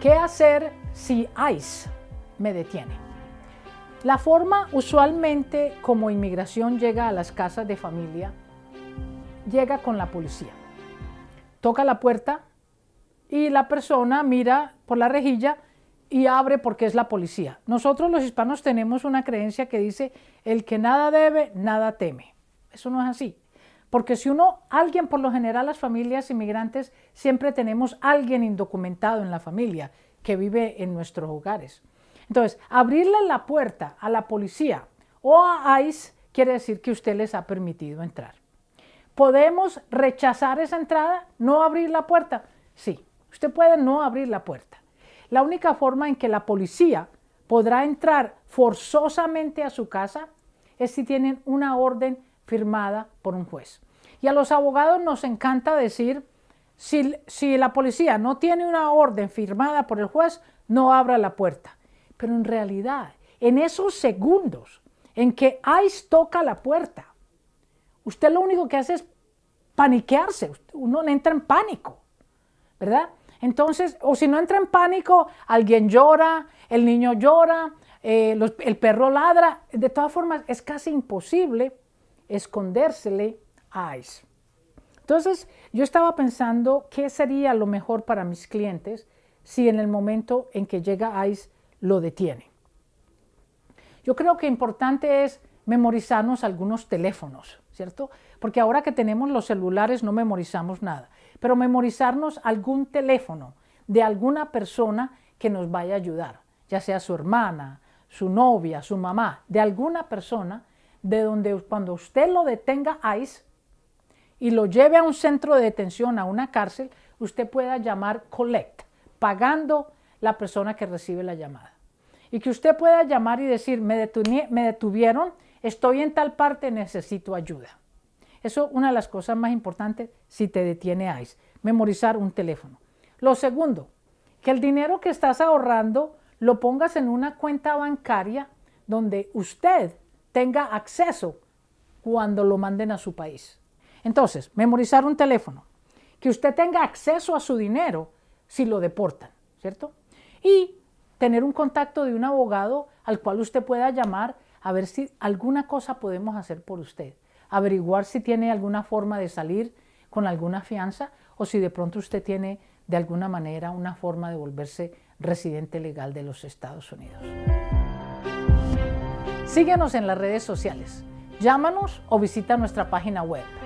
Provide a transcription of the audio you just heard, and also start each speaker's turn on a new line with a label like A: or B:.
A: ¿Qué hacer si ICE me detiene? La forma usualmente como inmigración llega a las casas de familia, llega con la policía. Toca la puerta y la persona mira por la rejilla y abre porque es la policía. Nosotros los hispanos tenemos una creencia que dice, el que nada debe, nada teme. Eso no es así. Porque si uno, alguien, por lo general las familias inmigrantes siempre tenemos alguien indocumentado en la familia que vive en nuestros hogares. Entonces, abrirle la puerta a la policía o a ICE quiere decir que usted les ha permitido entrar. ¿Podemos rechazar esa entrada? ¿No abrir la puerta? Sí, usted puede no abrir la puerta. La única forma en que la policía podrá entrar forzosamente a su casa es si tienen una orden firmada por un juez. Y a los abogados nos encanta decir, si, la policía no tiene una orden firmada por el juez, no abra la puerta. Pero en realidad, en esos segundos en que ICE toca la puerta, usted lo único que hace es paniquearse, uno entra en pánico, ¿verdad? Entonces, o si no entra en pánico, alguien llora, el niño llora, eh, el perro ladra. De todas formas, es casi imposible escondérsele ICE. Entonces, yo estaba pensando qué sería lo mejor para mis clientes si en el momento en que llega ICE lo detiene. Yo creo que importante es memorizarnos algunos teléfonos, ¿cierto? Porque ahora que tenemos los celulares no memorizamos nada, pero memorizarnos algún teléfono de alguna persona que nos vaya a ayudar, ya sea su hermana, su novia, su mamá, de alguna persona de donde cuando usted lo detenga ICE, y lo lleve a un centro de detención, a una cárcel, usted pueda llamar collect, pagando la persona que recibe la llamada. Y que usted pueda llamar y decir, me, detuvieron, estoy en tal parte, necesito ayuda. Eso es una de las cosas más importantes si te detiene ICE, memorizar un teléfono. Lo segundo, que el dinero que estás ahorrando lo pongas en una cuenta bancaria donde usted tenga acceso cuando lo manden a su país. Entonces, memorizar un teléfono, que usted tenga acceso a su dinero si lo deportan, ¿cierto? Y tener un contacto de un abogado al cual usted pueda llamar a ver si alguna cosa podemos hacer por usted, averiguar si tiene alguna forma de salir con alguna fianza o si de pronto usted tiene de alguna manera una forma de volverse residente legal de los Estados Unidos. Síguenos en las redes sociales, llámanos o visita nuestra página web.